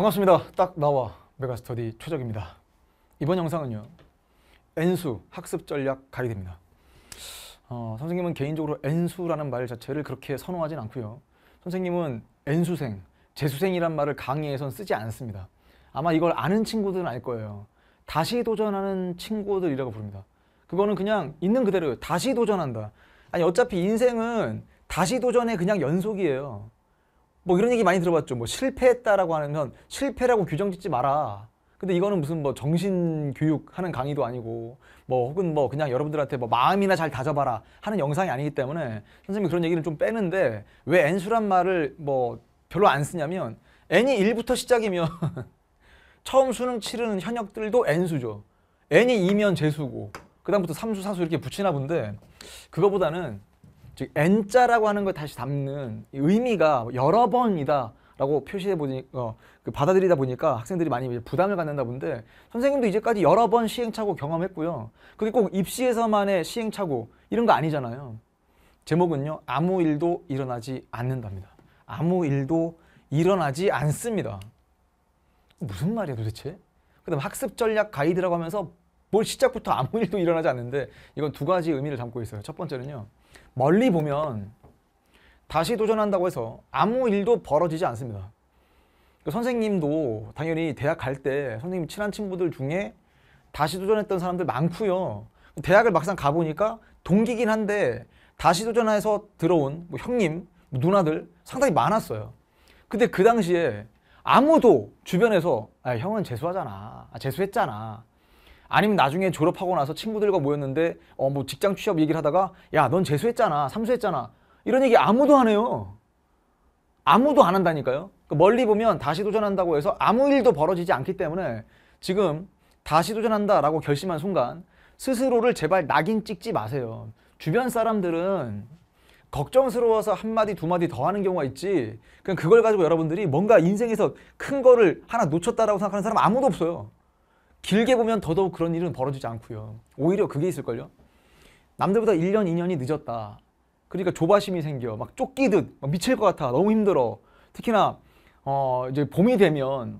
반갑습니다. 딱 나와 메가스터디 최적입니다. 이번 영상은요. N수 학습 전략 가이드입니다. 어, 선생님은 개인적으로 N수라는 말 자체를 그렇게 선호하진 않고요. 선생님은 N수생, 재수생이란 말을 강의에선 쓰지 않습니다. 아마 이걸 아는 친구들은 알 거예요. 다시 도전하는 친구들이라고 부릅니다. 그거는 그냥 있는 그대로요 다시 도전한다. 아니 어차피 인생은 다시 도전의 그냥 연속이에요. 뭐 이런 얘기 많이 들어봤죠. 뭐 실패했다라고 하면 실패라고 규정 짓지 마라. 근데 이거는 무슨 뭐 정신 교육하는 강의도 아니고 뭐 혹은 뭐 그냥 여러분들한테 뭐 마음이나 잘 다져봐라 하는 영상이 아니기 때문에 선생님이 그런 얘기를 좀 빼는데 왜 N수란 말을 뭐 별로 안 쓰냐면 N이 1부터 시작이면 처음 수능 치르는 현역들도 N수죠. N이 2면 재수고 그 다음부터 3수, 4수 이렇게 붙이나 본데 그거보다는 즉 N자라고 하는 걸 다시 담는 의미가 여러 번이다. 라고 표시해 보니 어, 그 받아들이다 보니까 학생들이 많이 부담을 갖는다 본데 선생님도 이제까지 여러 번 시행착오 경험했고요. 그게 꼭 입시에서만의 시행착오 이런 거 아니잖아요. 제목은요. 아무 일도 일어나지 않는답니다. 아무 일도 일어나지 않습니다. 무슨 말이야 도대체? 그다음 학습 전략 가이드라고 하면서 뭘 시작부터 아무 일도 일어나지 않는데 이건 두 가지 의미를 담고 있어요. 첫 번째는요. 멀리 보면 다시 도전한다고 해서 아무 일도 벌어지지 않습니다. 그 선생님도 당연히 대학 갈 때 선생님 친한 친구들 중에 다시 도전했던 사람들 많고요. 대학을 막상 가보니까 동기긴 한데 다시 도전해서 들어온 뭐 형님, 뭐 누나들 상당히 많았어요. 근데 그 당시에 아무도 주변에서 아, 형은 재수하잖아. 아, 재수했잖아. 아니면 나중에 졸업하고 나서 친구들과 모였는데 어 뭐 직장 취업 얘기를 하다가 야 넌 재수했잖아 삼수했잖아 이런 얘기 아무도 안 해요 아무도 안 한다니까요 그 멀리 보면 다시 도전한다고 해서 아무 일도 벌어지지 않기 때문에 지금 다시 도전한다 라고 결심한 순간 스스로를 제발 낙인 찍지 마세요 주변 사람들은 걱정스러워서 한마디 두마디 더 하는 경우가 있지 그냥 그걸 가지고 여러분들이 뭔가 인생에서 큰 거를 하나 놓쳤다라고 생각하는 사람 아무도 없어요 길게 보면 더더욱 그런 일은 벌어지지 않고요. 오히려 그게 있을걸요. 남들보다 1년, 2년이 늦었다. 그러니까 조바심이 생겨. 막 쫓기듯 막 미칠 것 같아. 너무 힘들어. 특히나 어, 이제 봄이 되면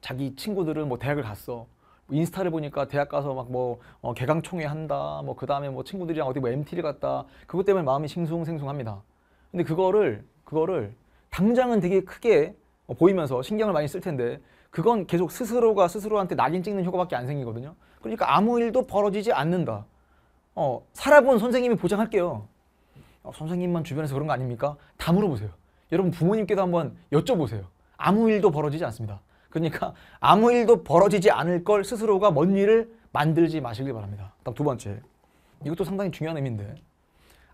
자기 친구들은 뭐 대학을 갔어. 뭐 인스타를 보니까 대학 가서 막뭐 어, 개강총회 한다. 뭐 그다음에 뭐 친구들이랑 어디 뭐 MT를 갔다. 그것 때문에 마음이 싱숭생숭합니다. 근데 그거를 그거를 당장은 되게 크게 보이면서 신경을 많이 쓸 텐데 그건 계속 스스로가 스스로한테 낙인 찍는 효과밖에 안 생기거든요. 그러니까 아무 일도 벌어지지 않는다. 어, 살아본 선생님이 보장할게요. 어, 선생님만 주변에서 그런 거 아닙니까? 다 물어보세요. 여러분 부모님께도 한번 여쭤보세요. 아무 일도 벌어지지 않습니다. 그러니까 아무 일도 벌어지지 않을 걸 스스로가 먼 일을 만들지 마시길 바랍니다. 다음 두 번째. 이것도 상당히 중요한 의미인데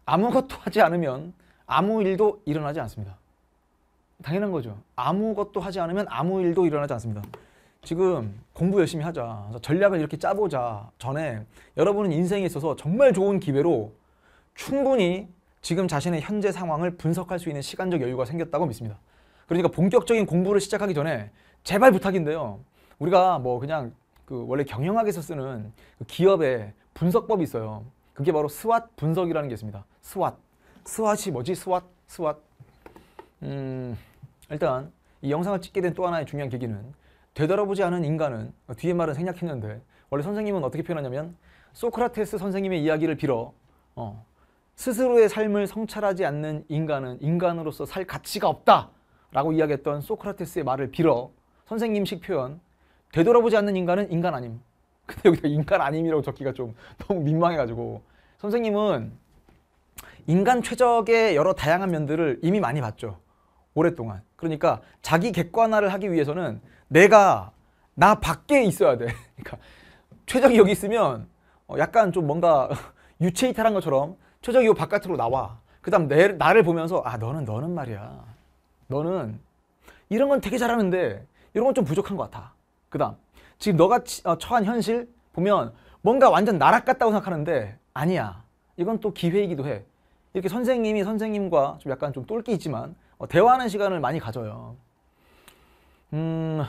아무것도 하지 않으면 아무 일도 일어나지 않습니다. 당연한 거죠. 아무것도 하지 않으면 아무 일도 일어나지 않습니다. 지금 공부 열심히 하자. 전략을 이렇게 짜보자 전에 여러분은 인생에 있어서 정말 좋은 기회로 충분히 지금 자신의 현재 상황을 분석할 수 있는 시간적 여유가 생겼다고 믿습니다. 그러니까 본격적인 공부를 시작하기 전에 제발 부탁인데요. 우리가 뭐 그냥 그 원래 경영학에서 쓰는 그 기업의 분석법이 있어요. 그게 바로 스왓 분석이라는 게 있습니다. 스왓. 스왓이 뭐지? 스왓, 스왓. 음, 일단 이 영상을 찍게 된 또 하나의 중요한 계기는 되돌아보지 않은 인간은 뒤에 말은 생략했는데 원래 선생님은 어떻게 표현하냐면 소크라테스 선생님의 이야기를 빌어 어, 스스로의 삶을 성찰하지 않는 인간은 인간으로서 살 가치가 없다 라고 이야기했던 소크라테스의 말을 빌어 선생님식 표현 되돌아보지 않는 인간은 인간 아님 근데 여기다 인간 아님이라고 적기가 좀 너무 민망해가지고 선생님은 인간 최적의 여러 다양한 면들을 이미 많이 봤죠 오랫동안. 그러니까 자기 객관화를 하기 위해서는 내가 나 밖에 있어야 돼. 그러니까 최적이 여기 있으면 어, 약간 좀 뭔가 유체이탈한 것처럼 최적이 요 바깥으로 나와. 그다음 내, 나를 보면서 아 너는 너는 말이야. 너는 이런 건 되게 잘하는데 이런 건 좀 부족한 것 같아. 그다음 지금 너가 어, 처한 현실 보면 뭔가 완전 나락 같다고 생각하는데 아니야. 이건 또 기회이기도 해. 이렇게 선생님이 선생님과 좀 약간 좀 똘끼 있지만 어, 대화하는 시간을 많이 가져요. 음,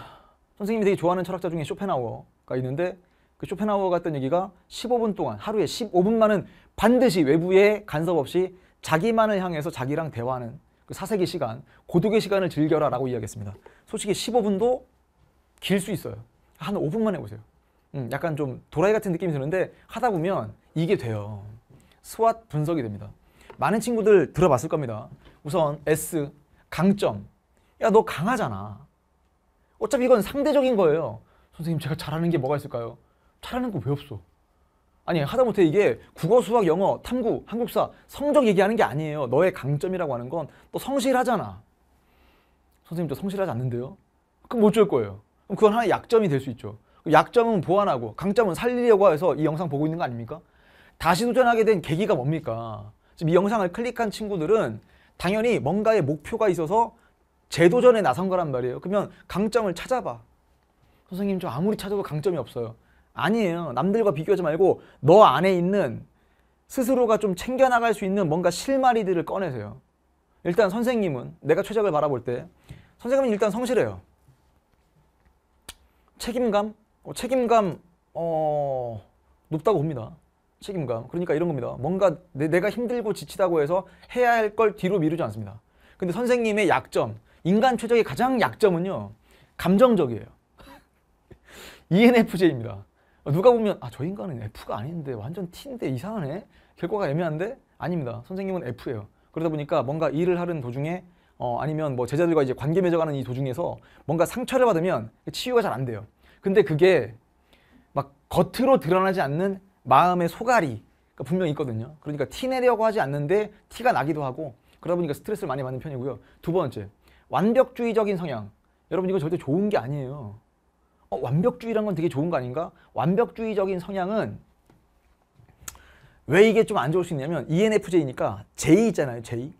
선생님이 되게 좋아하는 철학자 중에 쇼펜하우어가 있는데 그쇼펜하우어 같은 얘기가 15분 동안 하루에 15분만은 반드시 외부의 간섭 없이 자기만을 향해서 자기랑 대화하는 그 사색의 시간, 고독의 시간을 즐겨라 라고 이야기했습니다. 솔직히 15분도 길 수 있어요. 한 5분만 해보세요. 음, 약간 좀 도라이 같은 느낌이 드는데 하다 보면 이게 돼요. 스왓 분석이 됩니다. 많은 친구들 들어봤을 겁니다. 우선 S, 강점. 야, 너 강하잖아. 어차피 이건 상대적인 거예요. 선생님, 제가 잘하는 게 뭐가 있을까요? 잘하는 거 왜 없어? 아니, 하다못해 이게 국어, 수학, 영어, 탐구, 한국사, 성적 얘기하는 게 아니에요. 너의 강점이라고 하는 건너 성실하잖아. 선생님, 저 성실하지 않는데요? 그럼 어쩔 거예요. 그럼 그건 하나의 약점이 될 수 있죠. 그 약점은 보완하고 강점은 살리려고 해서 이 영상 보고 있는 거 아닙니까? 다시 도전하게 된 계기가 뭡니까? 지금 이 영상을 클릭한 친구들은 당연히 뭔가의 목표가 있어서 재도전에 나선 거란 말이에요. 그러면 강점을 찾아봐. 선생님 저 아무리 찾아도 강점이 없어요. 아니에요. 남들과 비교하지 말고 너 안에 있는 스스로가 좀 챙겨나갈 수 있는 뭔가 실마리들을 꺼내세요. 일단 선생님은 내가 최적을 바라볼 때 선생님은 일단 성실해요. 책임감? 어, 책임감 어, 높다고 봅니다. 책임감. 그러니까 이런 겁니다. 뭔가 내, 가 힘들고 지치다고 해서 해야 할 걸 뒤로 미루지 않습니다. 근데 선생님의 약점, 인간 최적의 가장 약점은요. 감정적이에요. ENFJ입니다. 누가 보면 아, 저 인간은 F가 아닌데 완전 T인데 이상하네. 결과가 애매한데? 아닙니다. 선생님은 F예요. 그러다 보니까 뭔가 일을 하는 도중에 어, 아니면 뭐 제자들과 이제 관계 맺어가는 이 도중에서 뭔가 상처를 받으면 치유가 잘 안 돼요. 근데 그게 막 겉으로 드러나지 않는 마음의 소갈이 분명히 있거든요. 그러니까 티 내려고 하지 않는데 티가 나기도 하고 그러다 보니까 스트레스를 많이 받는 편이고요. 두 번째, 완벽주의적인 성향. 여러분 이거 절대 좋은 게 아니에요. 어, 완벽주의란 건 되게 좋은 거 아닌가? 완벽주의적인 성향은 왜 이게 좀 안 좋을 수 있냐면 ENFJ니까 J 있잖아요. J.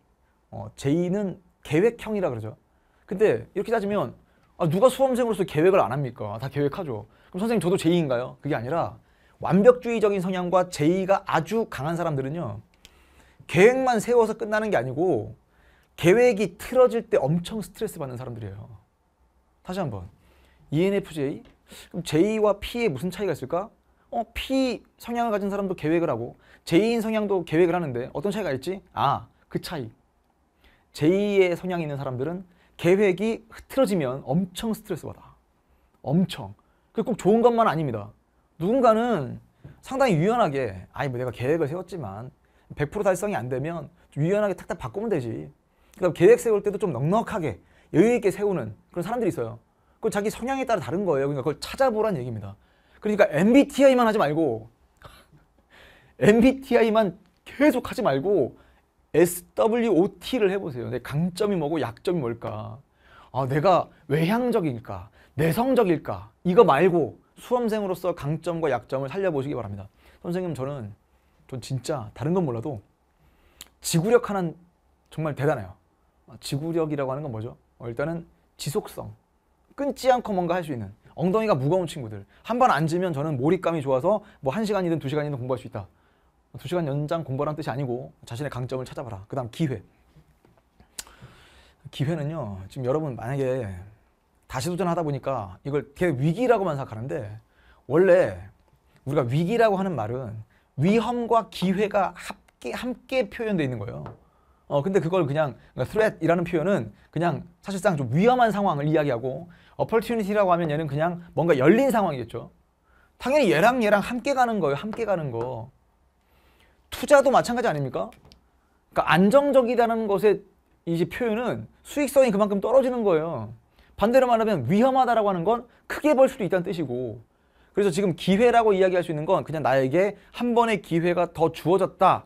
어, J는 계획형이라 그러죠. 근데 이렇게 따지면 아, 누가 수험생으로서 계획을 안 합니까? 다 계획하죠. 그럼 선생님 저도 J인가요? 그게 아니라 완벽주의적인 성향과 제의가 아주 강한 사람들은요. 계획만 세워서 끝나는 게 아니고 계획이 틀어질 때 엄청 스트레스 받는 사람들이에요. 다시 한번 ENFJ 그럼 J와 P에 무슨 차이가 있을까? 어, P 성향을 가진 사람도 계획을 하고 J인 성향도 계획을 하는데 어떤 차이가 있지? 아, 그 차이. J의 성향이 있는 사람들은 계획이 흐트러지면 엄청 스트레스 받아. 엄청. 그 꼭 좋은 것만 아닙니다. 누군가는 상당히 유연하게 아니 뭐 내가 계획을 세웠지만 100% 달성이 안 되면 유연하게 탁탁 바꾸면 되지. 그러 그러니까 계획 세울 때도 좀 넉넉하게 여유 있게 세우는 그런 사람들이 있어요. 그건 자기 성향에 따라 다른 거예요. 그러니까 그걸 찾아보란 얘기입니다. 그러니까 MBTI만 하지 말고 MBTI만 계속 하지 말고 SWOT를 해보세요. 내 강점이 뭐고 약점이 뭘까? 아, 내가 외향적일까? 내성적일까? 이거 말고 수험생으로서 강점과 약점을 살려보시기 바랍니다. 선생님 저는 전 진짜 다른 건 몰라도 지구력 하나는 정말 대단해요. 지구력이라고 하는 건 뭐죠? 어, 일단은 지속성, 끊지 않고 뭔가 할 수 있는 엉덩이가 무거운 친구들 한 번 앉으면 저는 몰입감이 좋아서 뭐 한시간이든두시간이든 공부할 수 있다. 뭐 두시간 연장 공부라 뜻이 아니고 자신의 강점을 찾아봐라. 그 다음 기회. 기회는요. 지금 여러분 만약에 다시 도전하다 보니까 이걸 되게 위기라고만 생각하는데 원래 우리가 위기라고 하는 말은 위험과 기회가 함께, 함께 표현되어 있는 거예요. 어, 근데 그걸 그냥 그러니까 threat이라는 표현은 그냥 사실상 좀 위험한 상황을 이야기하고 opportunity라고 하면 얘는 그냥 뭔가 열린 상황이겠죠. 당연히 얘랑 얘랑 함께 가는 거예요. 함께 가는 거. 투자도 마찬가지 아닙니까? 그러니까 안정적이라는 것의 이제 표현은 수익성이 그만큼 떨어지는 거예요. 반대로 말하면 위험하다라고 하는 건 크게 벌 수도 있다는 뜻이고 그래서 지금 기회라고 이야기할 수 있는 건 그냥 나에게 한 번의 기회가 더 주어졌다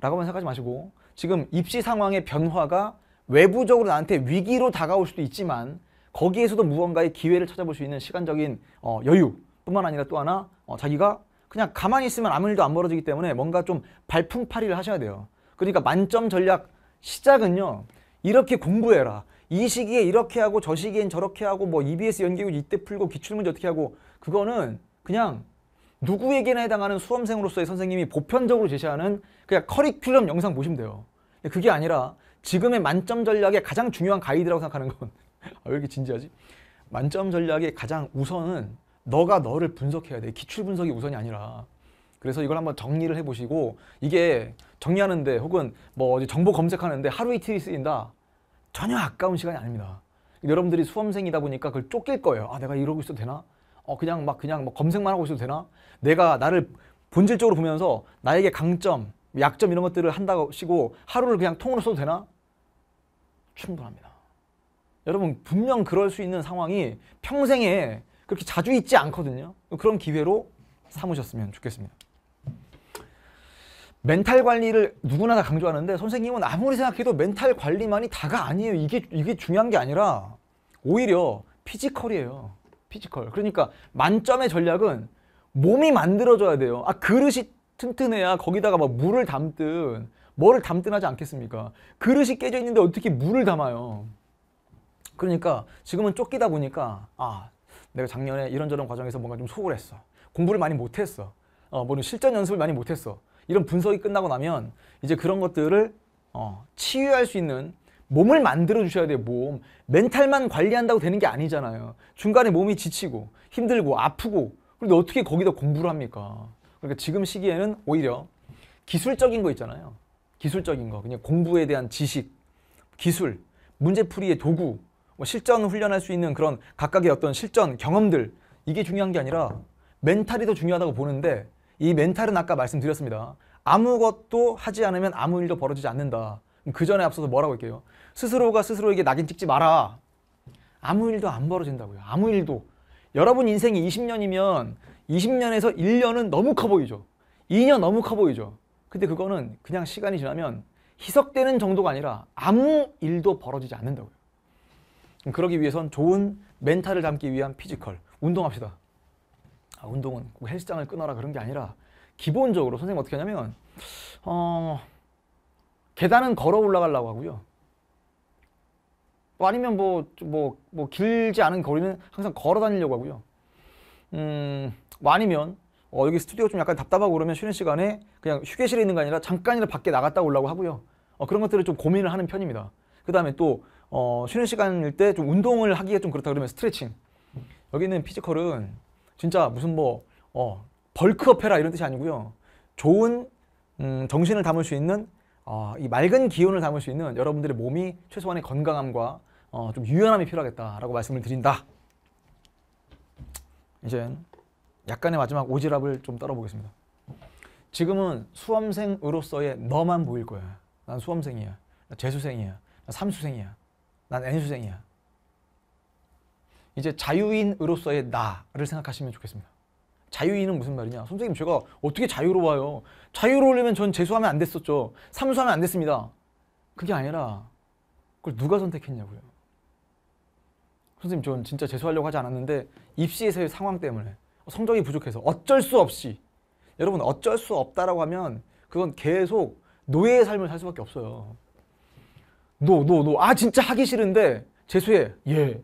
라고만 생각하지 마시고 지금 입시 상황의 변화가 외부적으로 나한테 위기로 다가올 수도 있지만 거기에서도 무언가의 기회를 찾아볼 수 있는 시간적인 어, 여유뿐만 아니라 또 하나 어, 자기가 그냥 가만히 있으면 아무 일도 안 벌어지기 때문에 뭔가 좀 발품팔이를 하셔야 돼요. 그러니까 만점 전략 시작은요. 이렇게 공부해라. 이 시기에 이렇게 하고 저 시기엔 저렇게 하고 뭐 EBS 연계교 이때 풀고 기출문제 어떻게 하고 그거는 그냥 누구에게나 해당하는 수험생으로서의 선생님이 보편적으로 제시하는 그냥 커리큘럼 영상 보시면 돼요. 그게 아니라 지금의 만점 전략의 가장 중요한 가이드라고 생각하는 건왜 아, 이렇게 진지하지? 만점 전략의 가장 우선은 너가 너를 분석해야 돼. 기출 분석이 우선이 아니라 그래서 이걸 한번 정리를 해보시고 이게 정리하는데 혹은 뭐 정보 검색하는데 하루 이틀이 쓰인다. 전혀 아까운 시간이 아닙니다. 여러분들이 수험생이다 보니까 그걸 쫓길 거예요. 아, 내가 이러고 있어도 되나? 어, 그냥 막 그냥 막 검색만 하고 있어도 되나? 내가 나를 본질적으로 보면서 나에게 강점, 약점 이런 것들을 한다고 하 시고 하루를 그냥 통으로 써도 되나? 충분합니다. 여러분 분명 그럴 수 있는 상황이 평생에 그렇게 자주 있지 않거든요. 그런 기회로 삼으셨으면 좋겠습니다. 멘탈 관리를 누구나 다 강조하는데 선생님은 아무리 생각해도 멘탈 관리만이 다가 아니에요. 이게 이게 중요한 게 아니라 오히려 피지컬이에요. 피지컬. 그러니까 만점의 전략은 몸이 만들어져야 돼요. 아 그릇이 튼튼해야 거기다가 막 물을 담든 뭐를 담든 하지 않겠습니까? 그릇이 깨져 있는데 어떻게 물을 담아요? 그러니까 지금은 쫓기다 보니까 아 내가 작년에 이런저런 과정에서 뭔가 좀 소홀했어. 공부를 많이 못했어. 어, 뭐 실전 연습을 많이 못했어. 이런 분석이 끝나고 나면 이제 그런 것들을 어, 치유할 수 있는 몸을 만들어 주셔야 돼요 몸 멘탈만 관리한다고 되는 게 아니잖아요 중간에 몸이 지치고 힘들고 아프고 그런데 어떻게 거기다 공부를 합니까 그러니까 지금 시기에는 오히려 기술적인 거 있잖아요 기술적인 거 그냥 공부에 대한 지식 기술 문제풀이의 도구 뭐 실전 훈련할 수 있는 그런 각각의 어떤 실전 경험들 이게 중요한 게 아니라 멘탈이 더 중요하다고 보는데 이 멘탈은 아까 말씀드렸습니다. 아무것도 하지 않으면 아무 일도 벌어지지 않는다. 그 전에 앞서서 뭐라고 할게요? 스스로가 스스로에게 낙인 찍지 마라. 아무 일도 안 벌어진다고요. 아무 일도. 여러분 인생이 20년이면 20년에서 1년은 너무 커 보이죠. 2년 너무 커 보이죠. 근데 그거는 그냥 시간이 지나면 희석되는 정도가 아니라 아무 일도 벌어지지 않는다고요. 그러기 위해선 좋은 멘탈을 담기 위한 피지컬 운동합시다. 아, 운동은 꼭 헬스장을 끊어라 그런 게 아니라 기본적으로 선생님 어떻게 하냐면 어, 계단은 걸어 올라가려고 하고요. 뭐 아니면 뭐, 뭐, 뭐 길지 않은 거리는 항상 걸어 다니려고 하고요. 음, 뭐 아니면 어, 여기 스튜디오가 좀 약간 답답하고 그러면 쉬는 시간에 그냥 휴게실에 있는 게 아니라 잠깐이라 밖에 나갔다 올라고 하고요. 어, 그런 것들을 좀 고민을 하는 편입니다. 그 다음에 또 어, 쉬는 시간일 때 좀 운동을 하기가 좀 그렇다 그러면 스트레칭. 여기는 피지컬은 진짜 무슨 뭐 어, 벌크업 해라 이런 뜻이 아니고요. 좋은 음, 정신을 담을 수 있는 어, 이 맑은 기운을 담을 수 있는 여러분들의 몸이 최소한의 건강함과 어, 좀 유연함이 필요하겠다라고 말씀을 드린다. 이제 약간의 마지막 오지랖을 좀 떨어보겠습니다. 지금은 수험생으로서의 너만 보일 거야. 난 수험생이야. 재수생이야. 삼수생이야. 난 N수생이야. 이제 자유인으로서의 나를 생각하시면 좋겠습니다. 자유인은 무슨 말이냐? 선생님 제가 어떻게 자유로워요? 자유로우려면 전 재수하면 안 됐었죠. 삼수하면 안 됐습니다. 그게 아니라 그걸 누가 선택했냐고요. 선생님 전 진짜 재수하려고 하지 않았는데 입시에서의 상황 때문에 성적이 부족해서 어쩔 수 없이 여러분 어쩔 수 없다라고 하면 그건 계속 노예의 삶을 살 수밖에 없어요. 노노노아 진짜 하기 싫은데 재수해 예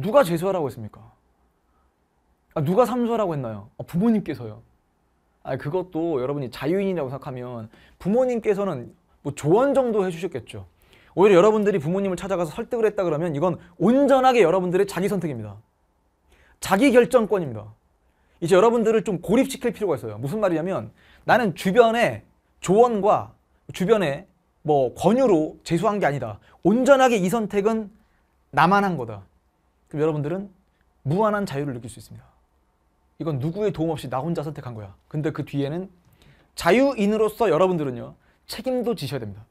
누가 재수하라고 했습니까? 아, 누가 삼수하라고 했나요? 아, 부모님께서요. 아, 그것도 여러분이 자유인이라고 생각하면 부모님께서는 뭐 조언 정도 해주셨겠죠. 오히려 여러분들이 부모님을 찾아가서 설득을 했다 그러면 이건 온전하게 여러분들의 자기 선택입니다. 자기 결정권입니다. 이제 여러분들을 좀 고립시킬 필요가 있어요. 무슨 말이냐면 나는 주변의 조언과 주변의 뭐 권유로 재수한 게 아니다. 온전하게 이 선택은 나만 한 거다. 그럼 여러분들은 무한한 자유를 느낄 수 있습니다. 이건 누구의 도움 없이 나 혼자 선택한 거야. 근데 그 뒤에는 자유인으로서 여러분들은요. 책임도 지셔야 됩니다.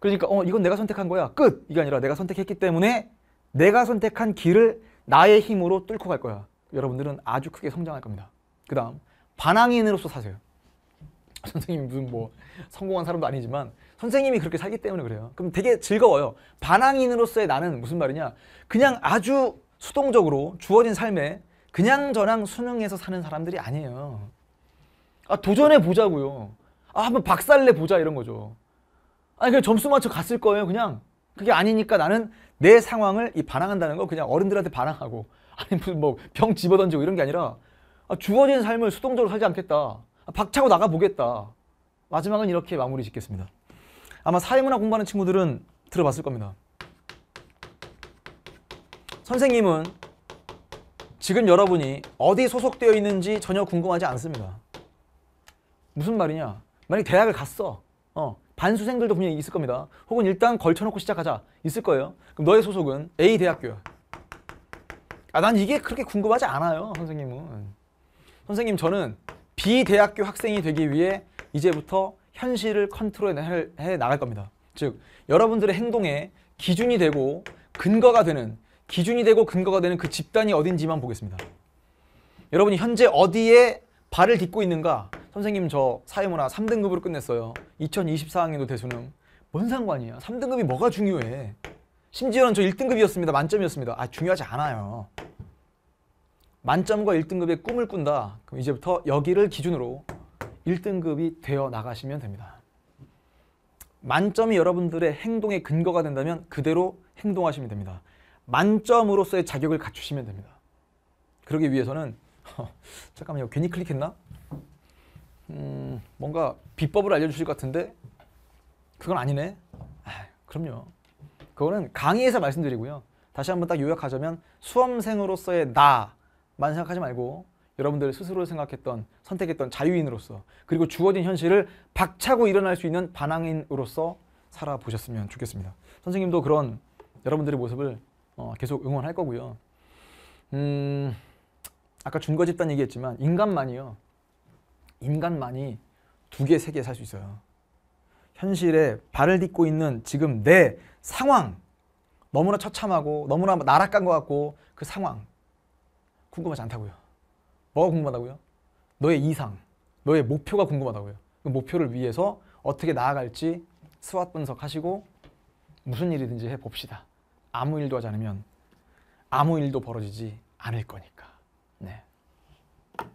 그러니까 어 이건 내가 선택한 거야. 끝. 이게 아니라 내가 선택했기 때문에 내가 선택한 길을 나의 힘으로 뚫고 갈 거야. 여러분들은 아주 크게 성장할 겁니다. 그다음 반항인으로서 사세요. 선생님이 무슨 뭐 성공한 사람도 아니지만 선생님이 그렇게 살기 때문에 그래요. 그럼 되게 즐거워요. 반항인으로서의 나는 무슨 말이냐. 그냥 아주 수동적으로 주어진 삶에 그냥 저랑 수능해서 사는 사람들이 아니에요. 아, 도전해 보자고요. 아, 한번 박살내 보자 이런 거죠. 아니, 그냥 점수 맞춰 갔을 거예요, 그냥. 그게 아니니까 나는 내 상황을 이 반항한다는 거 그냥 어른들한테 반항하고 아니 무슨 뭐 병 집어던지고 이런 게 아니라 아, 주어진 삶을 수동적으로 살지 않겠다. 박차고 나가보겠다. 마지막은 이렇게 마무리 짓겠습니다. 아마 사회문화 공부하는 친구들은 들어봤을 겁니다. 선생님은 지금 여러분이 어디 소속되어 있는지 전혀 궁금하지 않습니다. 무슨 말이냐? 만약 대학을 갔어. 어, 반수생들도 분명히 있을 겁니다. 혹은 일단 걸쳐놓고 시작하자. 있을 거예요. 그럼 너의 소속은 A 대학교야. 아, 난 이게 그렇게 궁금하지 않아요, 선생님은. 선생님, 저는 비대학교 학생이 되기 위해 이제부터 현실을 컨트롤해 나갈 겁니다. 즉 여러분들의 행동에 기준이 되고 근거가 되는 기준이 되고 근거가 되는 그 집단이 어딘지만 보겠습니다. 여러분이 현재 어디에 발을 딛고 있는가? 선생님 저 사회문화 3등급으로 끝냈어요. 2024학년도 대수능. 뭔 상관이야? 3등급이 뭐가 중요해? 심지어는 저 1등급이었습니다. 만점이었습니다. 아 중요하지 않아요. 만점과 1등급의 꿈을 꾼다. 그럼 이제부터 여기를 기준으로 1등급이 되어 나가시면 됩니다. 만점이 여러분들의 행동의 근거가 된다면 그대로 행동하시면 됩니다. 만점으로서의 자격을 갖추시면 됩니다. 그러기 위해서는 잠깐만요. 괜히 클릭했나? 음, 뭔가 비법을 알려주실 것 같은데 그건 아니네. 아, 그럼요. 그거는 강의에서 말씀드리고요. 다시 한번 딱 요약하자면 수험생으로서의 나만 생각하지 말고 여러분들 스스로 생각했던 선택했던 자유인으로서 그리고 주어진 현실을 박차고 일어날 수 있는 반항인으로서 살아보셨으면 좋겠습니다. 선생님도 그런 여러분들의 모습을 어, 계속 응원할 거고요. 음, 아까 준거집단 얘기했지만 인간만이요. 인간만이 두 개, 세 개 살 수 있어요. 현실에 발을 딛고 있는 지금 내 상황 너무나 처참하고 너무나 나락간 것 같고 그 상황 궁금하지 않다고요. 뭐가 궁금하다고요? 너의 이상, 너의 목표가 궁금하다고요. 그 목표를 위해서 어떻게 나아갈지 스왓 분석하시고 무슨 일이든지 해봅시다. 아무 일도 하지 않으면 아무 일도 벌어지지 않을 거니까. 네.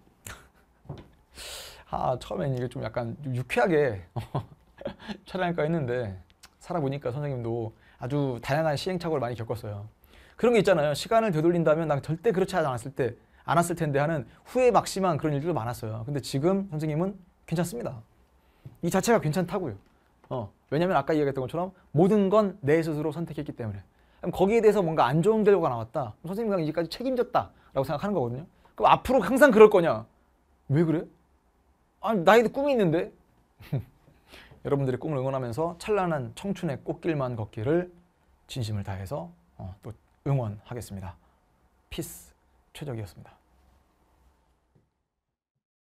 아, 처음엔 이게 좀 약간 유쾌하게 촬영할까 했는데 살아보니까 선생님도 아주 다양한 시행착오를 많이 겪었어요. 그런 게 있잖아요. 시간을 되돌린다면 난 절대 그렇지 않았을 때, 않았을 텐데 하는 후회 막심한 그런 일들도 많았어요. 근데 지금 선생님은 괜찮습니다. 이 자체가 괜찮다고요. 어, 왜냐면 아까 이야기했던 것처럼 모든 건 내 스스로 선택했기 때문에. 그럼 거기에 대해서 뭔가 안 좋은 결과가 나왔다. 선생님이 랑 이제까지 책임졌다라고 생각하는 거거든요. 그럼 앞으로 항상 그럴 거냐? 왜 그래? 아니, 나이도 꿈이 있는데? 여러분들의 꿈을 응원하면서 찬란한 청춘의 꽃길만 걷기를 진심을 다해서 어, 또 응원하겠습니다. 피스 최적이었습니다.